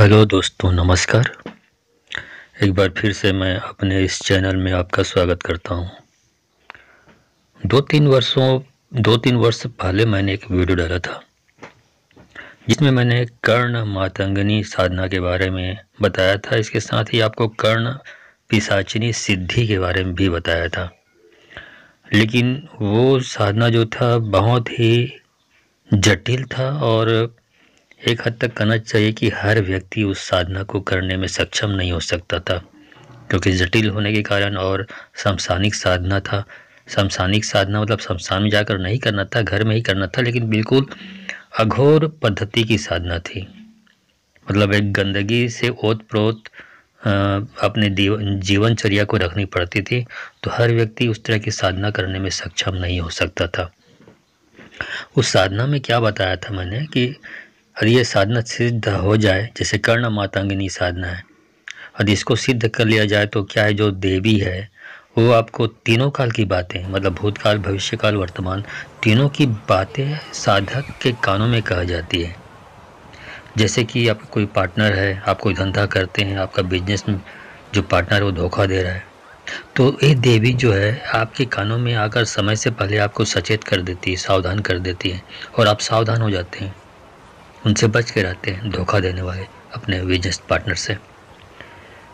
hello दोस्तों नमस्कार एक बार फिर से मैं अपने इस चैनल में आपका स्वागत करता हूं दो तीन वर्षों दो तीन वर्ष पहले मैंने एक वीडियो डाला था जिसमें मैंने कर्ण मातंगनी साधना के बारे में बताया था इसके साथ ही आपको कर्ण पिसाचिनी सिद्धि के बारे में भी बताया था लेकिन वो साधना जो था बहुत ही जटिल था और एक हद तक कहना चाहिए कि हर व्यक्ति उस साधना को करने में सक्षम नहीं हो सकता था क्योंकि जटिल होने के कारण और समसानिक साधना था समसानिक साधना मतलब समसान में जाकर नहीं करना था घर में ही करना था लेकिन बिल्कुल अघोर पद्धति की साधना थी मतलब एक गंदगी से ओत प्रोत अपने जीवनचर्या को रखनी पड़ती थी तो हर व्यक्ति उस तरह की साधना करने में सक्षम नहीं हो सकता था उस साधना में क्या बताया था मैंने कि और ये साधना सिद्ध हो जाए जैसे कर्ण मातांगिनी साधना है और इसको सिद्ध कर लिया जाए तो क्या है जो देवी है वो आपको तीनों काल की बातें मतलब भूतकाल भविष्यकाल वर्तमान तीनों की बातें साधक के कानों में कहा जाती है जैसे कि आप कोई पार्टनर है आप कोई धंधा करते हैं आपका बिजनेस में जो पार्टनर वो धोखा दे रहा है तो ये देवी जो है आपके कानों में आकर समय से पहले आपको सचेत कर देती है सावधान कर देती है और आप सावधान हो जाते हैं उनसे बच के रहते हैं धोखा देने वाले अपने बिजनेस पार्टनर से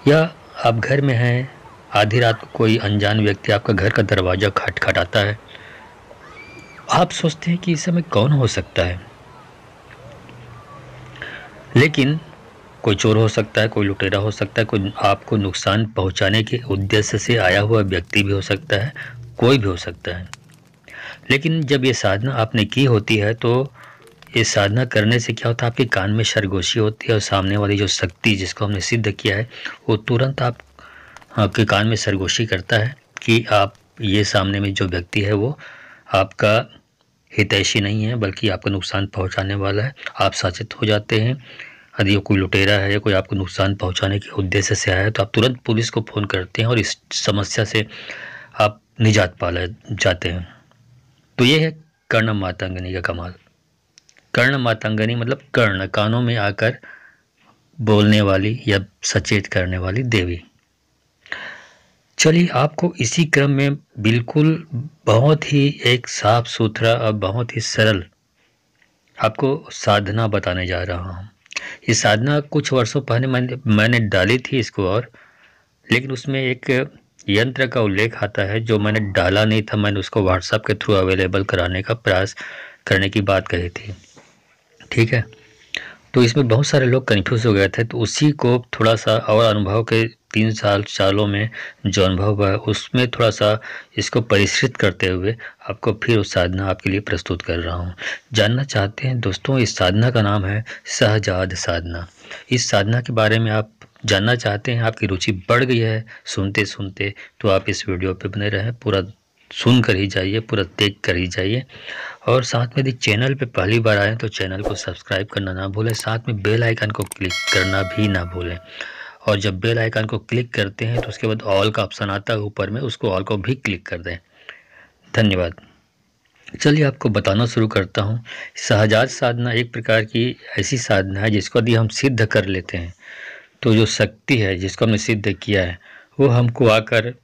या आप घर में हैं आधी रात को कोई अनजान व्यक्ति आपका घर का दरवाज़ा खटखटाता है आप सोचते हैं कि इस समय कौन हो सकता है लेकिन कोई चोर हो सकता है कोई लुटेरा हो सकता है कोई आपको नुकसान पहुंचाने के उद्देश्य से आया हुआ व्यक्ति भी हो सकता है कोई भी हो सकता है लेकिन जब ये साधना आपने की होती है तो ये साधना करने से क्या होता है आपके कान में सरगोशी होती है और सामने वाली जो शक्ति जिसको हमने सिद्ध किया है वो तुरंत आप आपके कान में सरगोशी करता है कि आप ये सामने में जो व्यक्ति है वो आपका हितैषी नहीं है बल्कि आपको नुकसान पहुंचाने वाला है आप सचेत हो जाते हैं यदि कोई लुटेरा है या कोई आपको नुकसान पहुंचाने के उद्देश्य से आया है तो आप तुरंत पुलिस को फ़ोन करते हैं और इस समस्या से आप निजात पा जाते हैं तो ये है कर्ण मातांगनी का कमाल कर्ण मातंगनी मतलब कर्ण कानों में आकर बोलने वाली या सचेत करने वाली देवी चलिए आपको इसी क्रम में बिल्कुल बहुत ही एक साफ सुथरा और बहुत ही सरल आपको साधना बताने जा रहा हूँ ये साधना कुछ वर्षों पहले मैंने मैंने डाली थी इसको और लेकिन उसमें एक यंत्र का उल्लेख आता है जो मैंने डाला नहीं था मैंने उसको व्हाट्सएप के थ्रू अवेलेबल कराने का प्रयास करने की बात कही थी ठीक है तो इसमें बहुत सारे लोग कन्फ्यूज़ हो गए थे तो उसी को थोड़ा सा और अनुभव के तीन साल सालों में जो अनुभव हुआ है उसमें थोड़ा सा इसको परिष्कृत करते हुए आपको फिर उस साधना आपके लिए प्रस्तुत कर रहा हूँ जानना चाहते हैं दोस्तों इस साधना का नाम है सहजाद साधना इस साधना के बारे में आप जानना चाहते हैं आपकी रुचि बढ़ गई है सुनते सुनते तो आप इस वीडियो पर बने रहें पूरा सुन कर ही जाइए पूरा देख कर ही जाइए और साथ में यदि चैनल पे पहली बार आए तो चैनल को सब्सक्राइब करना ना भूलें साथ में बेल आइकन को क्लिक करना भी ना भूलें और जब बेल आइकन को क्लिक करते हैं तो उसके बाद ऑल का ऑप्शन आता है ऊपर में उसको ऑल को भी क्लिक कर दें धन्यवाद चलिए आपको बताना शुरू करता हूँ सहजात साधना एक प्रकार की ऐसी साधना है जिसको यदि हम सिद्ध कर लेते हैं तो जो शक्ति है जिसको हमने सिद्ध किया है वो हमको आकर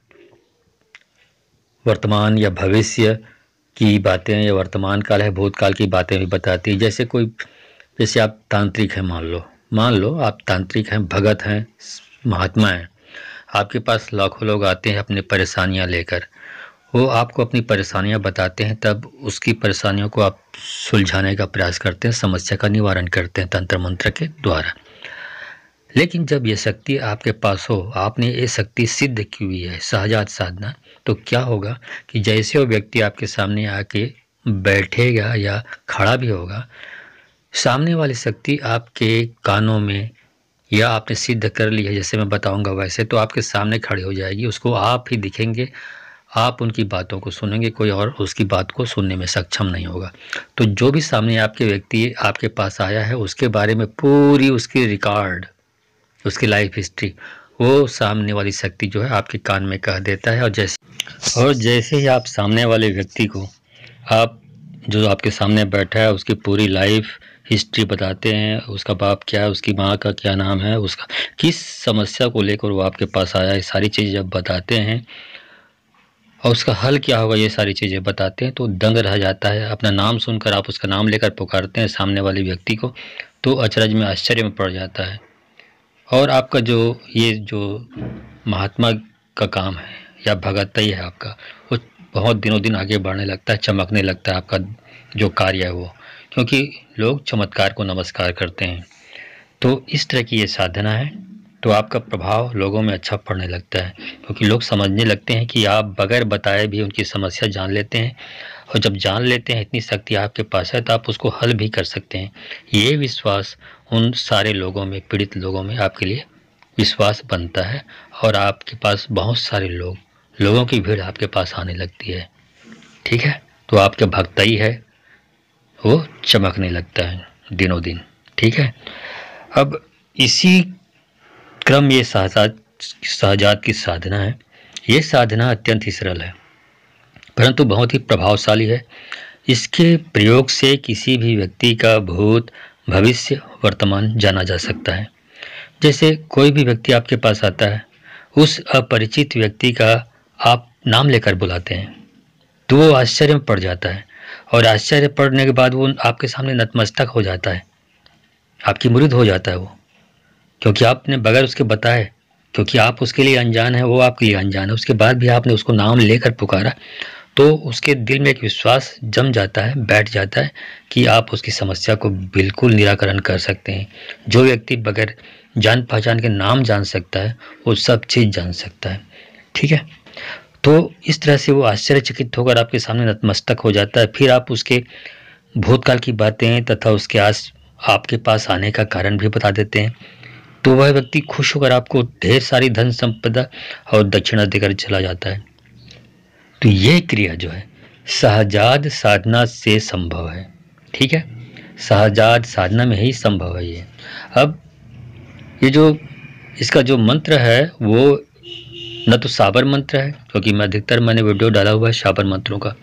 वर्तमान या भविष्य की बातें या वर्तमान काल है भूतकाल की बातें भी बताती है जैसे कोई जैसे आप तांत्रिक हैं मान लो मान लो आप तांत्रिक हैं भगत हैं महात्मा हैं आपके पास लाखों लोग आते हैं अपनी परेशानियां लेकर वो आपको अपनी परेशानियां बताते हैं तब उसकी परेशानियों को आप सुलझाने का प्रयास करते हैं समस्या का निवारण करते हैं तंत्र मंत्र के द्वारा लेकिन जब ये शक्ति आपके पास हो आपने ये शक्ति सिद्ध की हुई है सहजात साधना तो क्या होगा कि जैसे वो व्यक्ति आपके सामने आके बैठेगा या खड़ा भी होगा सामने वाली शक्ति आपके कानों में या आपने सिद्ध कर लिया जैसे मैं बताऊंगा वैसे तो आपके सामने खड़ी हो जाएगी उसको आप ही दिखेंगे आप उनकी बातों को सुनेंगे कोई और उसकी बात को सुनने में सक्षम नहीं होगा तो जो भी सामने आपके व्यक्ति आपके पास आया है उसके बारे में पूरी उसकी रिकॉर्ड उसकी लाइफ हिस्ट्री वो सामने वाली शक्ति जो है आपके कान में कह देता है और जैसे और जैसे ही आप सामने वाले व्यक्ति को आप जो आपके सामने बैठा है उसकी पूरी लाइफ हिस्ट्री बताते हैं उसका बाप क्या है उसकी माँ का क्या नाम है उसका किस समस्या को लेकर वो आपके पास आया ये सारी चीज़ जब बताते हैं और उसका हल क्या होगा ये सारी चीज़ें बताते हैं तो दंग रह जाता है अपना नाम सुनकर आप उसका नाम लेकर पुकारते हैं सामने वाले व्यक्ति को तो अचरज में आश्चर्य में पड़ जाता है और आपका जो ये जो महात्मा का काम है या भगत ही है आपका वो बहुत दिनों दिन आगे बढ़ने लगता है चमकने लगता है आपका जो कार्य है वो क्योंकि लोग चमत्कार को नमस्कार करते हैं तो इस तरह की ये साधना है तो आपका प्रभाव लोगों में अच्छा पड़ने लगता है क्योंकि लोग समझने लगते हैं कि आप बगैर बताए भी उनकी समस्या जान लेते हैं और जब जान लेते हैं इतनी शक्ति आपके पास है तो आप उसको हल भी कर सकते हैं ये विश्वास उन सारे लोगों में पीड़ित लोगों में आपके लिए विश्वास बनता है और आपके पास बहुत सारे लोग लोगों की भीड़ आपके पास आने लगती है ठीक है तो आपका भक्त ही है वो चमकने लगता है दिनों दिन ठीक है अब इसी क्रम ये सहजात सहजात की साधना है ये साधना अत्यंत ही सरल है परंतु बहुत ही प्रभावशाली है इसके प्रयोग से किसी भी व्यक्ति का भूत भविष्य वर्तमान जाना जा सकता है जैसे कोई भी व्यक्ति आपके पास आता है उस अपरिचित व्यक्ति का आप नाम लेकर बुलाते हैं तो वो आश्चर्य में पड़ जाता है और आश्चर्य पड़ने के बाद वो आपके सामने नतमस्तक हो जाता है आपकी मुरीद हो जाता है वो क्योंकि आपने बगैर उसके बताए क्योंकि आप उसके लिए अनजान है वो आपके लिए अनजान है उसके बाद भी आपने उसको नाम लेकर पुकारा तो उसके दिल में एक विश्वास जम जाता है बैठ जाता है कि आप उसकी समस्या को बिल्कुल निराकरण कर सकते हैं जो व्यक्ति बगैर जान पहचान के नाम जान सकता है वो सब चीज़ जान सकता है ठीक है तो इस तरह से वो आश्चर्यचकित होकर आपके सामने नतमस्तक हो जाता है फिर आप उसके भूतकाल की बातें तथा उसके आस आपके पास आने का कारण भी बता देते हैं तो वह व्यक्ति खुश होकर आपको ढेर सारी धन संपदा और दक्षिणा देकर चला जाता है तो यह क्रिया जो है सहजाद साधना से संभव है ठीक है सहजाद साधना में ही संभव है ये अब ये जो इसका जो मंत्र है वो ना तो साबर मंत्र है क्योंकि मैं अधिकतर मैंने वीडियो डाला हुआ है साबर मंत्रों का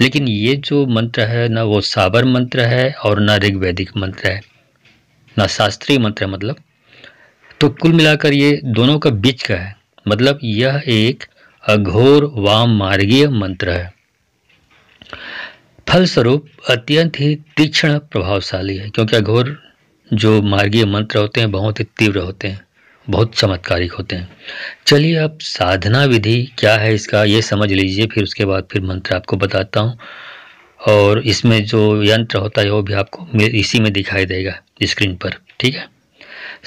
लेकिन ये जो मंत्र है ना वो साबर मंत्र है और ना ऋग्वैदिक मंत्र है ना शास्त्रीय मंत्र है मतलब तो कुल मिलाकर ये दोनों का बीच का है मतलब यह एक अघोर वाम मार्गीय मंत्र है फलस्वरूप अत्यंत ही तीक्ष्ण प्रभावशाली है क्योंकि अघोर जो मार्गीय मंत्र होते हैं बहुत ही तीव्र होते हैं बहुत चमत्कारिक होते हैं चलिए अब साधना विधि क्या है इसका ये समझ लीजिए फिर उसके बाद फिर मंत्र आपको बताता हूँ और इसमें जो यंत्र होता है वो भी आपको इसी में दिखाई देगा स्क्रीन पर ठीक है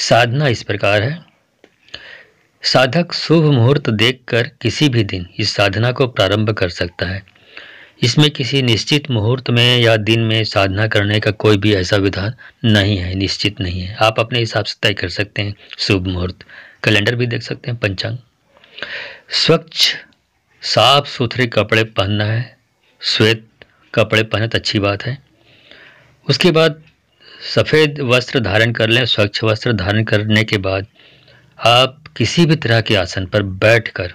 साधना इस प्रकार है साधक शुभ मुहूर्त देखकर किसी भी दिन इस साधना को प्रारंभ कर सकता है इसमें किसी निश्चित मुहूर्त में या दिन में साधना करने का कोई भी ऐसा विधान नहीं है निश्चित नहीं है आप अपने हिसाब से तय कर सकते हैं शुभ मुहूर्त कैलेंडर भी देख सकते हैं पंचांग स्वच्छ साफ सुथरे कपड़े पहनना है श्वेत कपड़े पहने तो अच्छी बात है उसके बाद सफ़ेद वस्त्र धारण कर लें स्वच्छ वस्त्र धारण करने के बाद आप किसी भी तरह के आसन पर बैठकर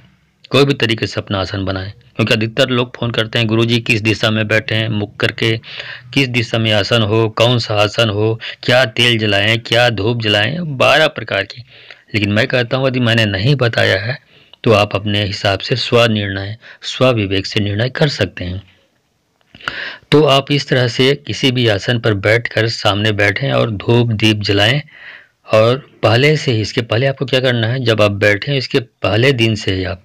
कोई भी तरीके से अपना आसन बनाएं क्योंकि अधिकतर लोग फ़ोन करते हैं गुरुजी किस दिशा में बैठे हैं मुख करके किस दिशा में आसन हो कौन सा आसन हो क्या तेल जलाएं क्या धूप जलाएं बारह प्रकार की लेकिन मैं कहता हूँ यदि मैंने नहीं बताया है तो आप अपने हिसाब से स्वनिर्णय स्वविवेक से निर्णय कर सकते हैं तो आप इस तरह से किसी भी आसन पर कर सामने बैठें और धूप दीप जलाएं और पहले से ही इसके पहले आपको क्या करना है जब आप बैठें इसके पहले दिन से ही आप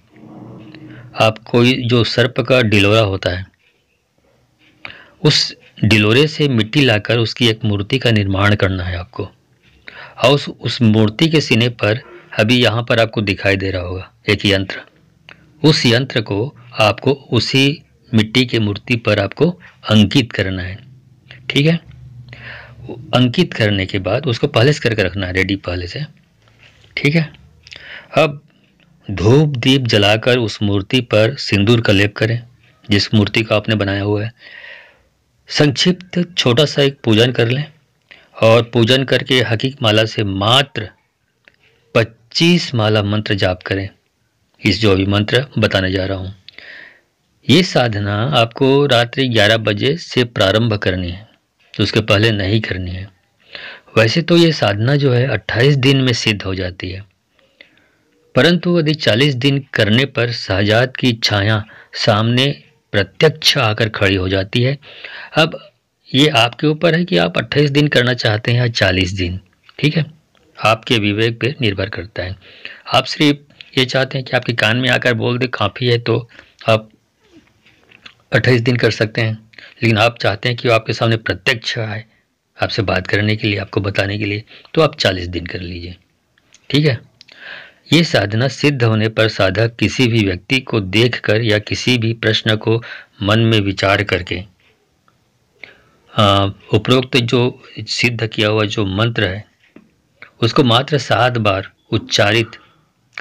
आप कोई जो सर्प का डिलोरा होता है उस डिलोरे से मिट्टी लाकर उसकी एक मूर्ति का निर्माण करना है आपको और उस उस मूर्ति के सीने पर अभी यहाँ पर आपको दिखाई दे रहा होगा एक यंत्र उस यंत्र को आपको उसी मिट्टी के मूर्ति पर आपको अंकित करना है ठीक है अंकित करने के बाद उसको पहले से करके रखना है रेडी पहले से ठीक है अब धूप दीप जलाकर उस मूर्ति पर सिंदूर का लेप करें जिस मूर्ति को आपने बनाया हुआ है संक्षिप्त छोटा सा एक पूजन कर लें और पूजन करके हकीक माला से मात्र 25 माला मंत्र जाप करें इस जो अभी मंत्र बताने जा रहा हूँ ये साधना आपको रात्रि 11 बजे से प्रारंभ करनी है तो उसके पहले नहीं करनी है वैसे तो ये साधना जो है 28 दिन में सिद्ध हो जाती है परंतु यदि चालीस दिन करने पर शहजाद की छाया सामने प्रत्यक्ष आकर खड़ी हो जाती है अब ये आपके ऊपर है कि आप अट्ठाईस दिन करना चाहते हैं या चालीस दिन ठीक है आपके विवेक पर निर्भर करता है आप सिर्फ ये चाहते हैं कि आपके कान में आकर बोल दे काफ़ी है तो आप अट्ठाईस दिन कर सकते हैं लेकिन आप चाहते हैं कि वो आपके सामने प्रत्यक्ष आए आपसे बात करने के लिए आपको बताने के लिए तो आप चालीस दिन कर लीजिए ठीक है ये साधना सिद्ध होने पर साधक किसी भी व्यक्ति को देखकर या किसी भी प्रश्न को मन में विचार करके उपरोक्त जो सिद्ध किया हुआ जो मंत्र है उसको मात्र सात बार उच्चारित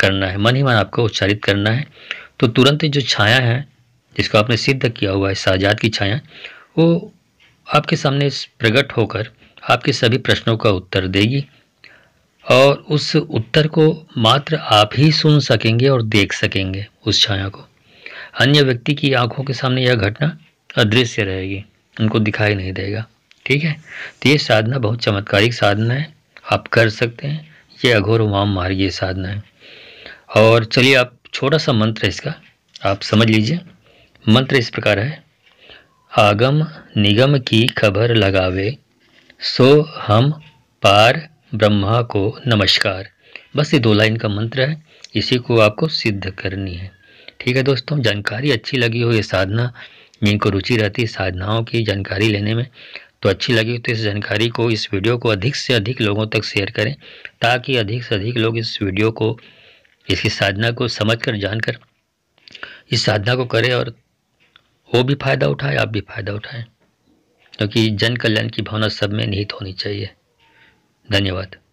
करना है मन ही मन आपको उच्चारित करना है तो तुरंत जो छाया है जिसको आपने सिद्ध किया हुआ है साजात की छाया वो आपके सामने प्रकट होकर आपके सभी प्रश्नों का उत्तर देगी और उस उत्तर को मात्र आप ही सुन सकेंगे और देख सकेंगे उस छाया को अन्य व्यक्ति की आंखों के सामने यह घटना अदृश्य रहेगी उनको दिखाई नहीं देगा ठीक है तो ये साधना बहुत चमत्कारिक साधना है आप कर सकते हैं ये अघोर वाम मार्गीय साधना है और चलिए आप छोटा सा मंत्र है इसका आप समझ लीजिए मंत्र इस प्रकार है आगम निगम की खबर लगावे सो हम पार ब्रह्मा को नमस्कार बस ये दो लाइन का मंत्र है इसी को आपको सिद्ध करनी है ठीक है दोस्तों जानकारी अच्छी लगी हो ये साधना जिनको रुचि रहती है साधनाओं की जानकारी लेने में तो अच्छी लगी हो तो इस जानकारी को इस वीडियो को अधिक से अधिक लोगों तक शेयर करें ताकि अधिक से अधिक लोग इस वीडियो को इसकी साधना को समझ कर जान कर इस साधना को करें और वो भी फ़ायदा उठाए आप भी फ़ायदा उठाएं क्योंकि तो जन कल्याण की भावना सब में निहित होनी चाहिए धन्यवाद